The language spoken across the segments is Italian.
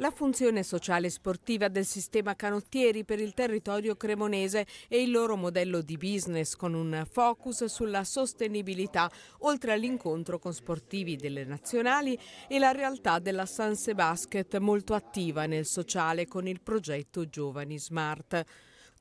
La funzione sociale e sportiva del sistema canottieri per il territorio cremonese e il loro modello di business con un focus sulla sostenibilità, oltre all'incontro con sportivi delle nazionali e la realtà della Sanse Basket molto attiva nel sociale con il progetto Giovani Smart.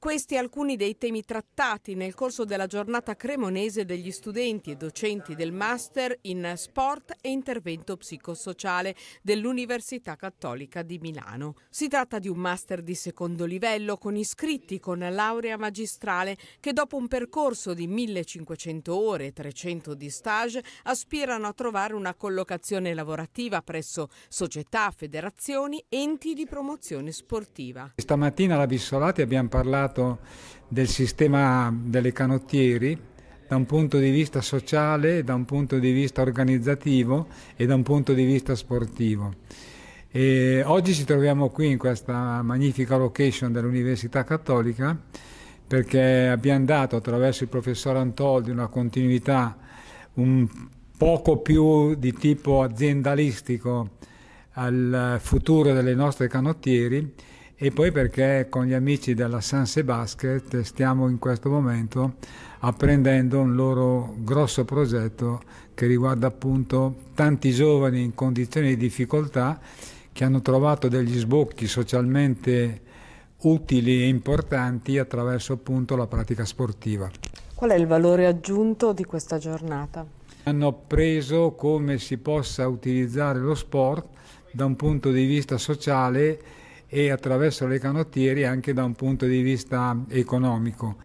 Questi alcuni dei temi trattati nel corso della giornata cremonese degli studenti e docenti del Master in Sport e Intervento Psicosociale dell'Università Cattolica di Milano. Si tratta di un Master di secondo livello con iscritti con laurea magistrale che dopo un percorso di 1500 ore e 300 di stage aspirano a trovare una collocazione lavorativa presso società, federazioni, enti di promozione sportiva. Stamattina alla Vissolati abbiamo parlato parlato del sistema delle canottieri da un punto di vista sociale, da un punto di vista organizzativo e da un punto di vista sportivo. E oggi ci troviamo qui in questa magnifica location dell'Università Cattolica perché abbiamo dato attraverso il professor Antoldi una continuità un poco più di tipo aziendalistico al futuro delle nostre canottieri e poi perché con gli amici della Sanse Basket stiamo in questo momento apprendendo un loro grosso progetto che riguarda appunto tanti giovani in condizioni di difficoltà che hanno trovato degli sbocchi socialmente utili e importanti attraverso appunto la pratica sportiva. Qual è il valore aggiunto di questa giornata? Hanno appreso come si possa utilizzare lo sport da un punto di vista sociale e attraverso le canottieri anche da un punto di vista economico.